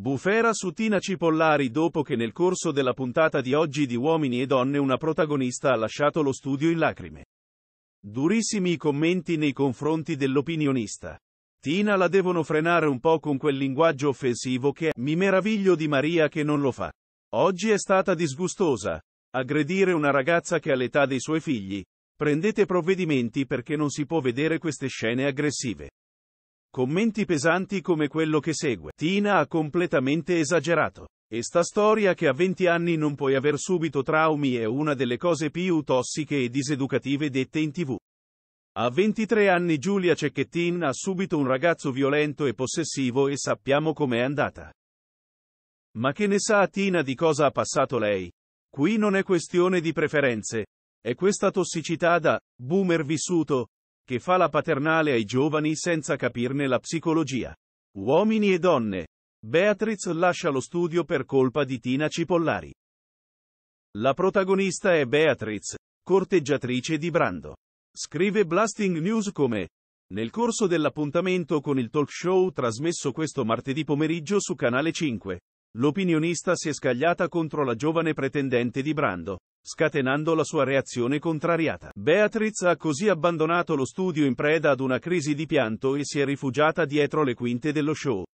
Bufera su Tina Cipollari dopo che nel corso della puntata di oggi di Uomini e Donne una protagonista ha lasciato lo studio in lacrime. Durissimi i commenti nei confronti dell'opinionista. Tina la devono frenare un po' con quel linguaggio offensivo che è mi meraviglio di Maria che non lo fa. Oggi è stata disgustosa. Aggredire una ragazza che ha l'età dei suoi figli. Prendete provvedimenti perché non si può vedere queste scene aggressive. Commenti pesanti come quello che segue. Tina ha completamente esagerato. E sta storia che a 20 anni non puoi aver subito traumi è una delle cose più tossiche e diseducative dette in tv. A 23 anni Giulia Cecchettin ha subito un ragazzo violento e possessivo e sappiamo com'è andata. Ma che ne sa Tina di cosa ha passato lei? Qui non è questione di preferenze. È questa tossicità da boomer vissuto che fa la paternale ai giovani senza capirne la psicologia. Uomini e donne. Beatriz lascia lo studio per colpa di Tina Cipollari. La protagonista è Beatriz, corteggiatrice di Brando. Scrive Blasting News come nel corso dell'appuntamento con il talk show trasmesso questo martedì pomeriggio su Canale 5, l'opinionista si è scagliata contro la giovane pretendente di Brando scatenando la sua reazione contrariata. Beatriz ha così abbandonato lo studio in preda ad una crisi di pianto e si è rifugiata dietro le quinte dello show.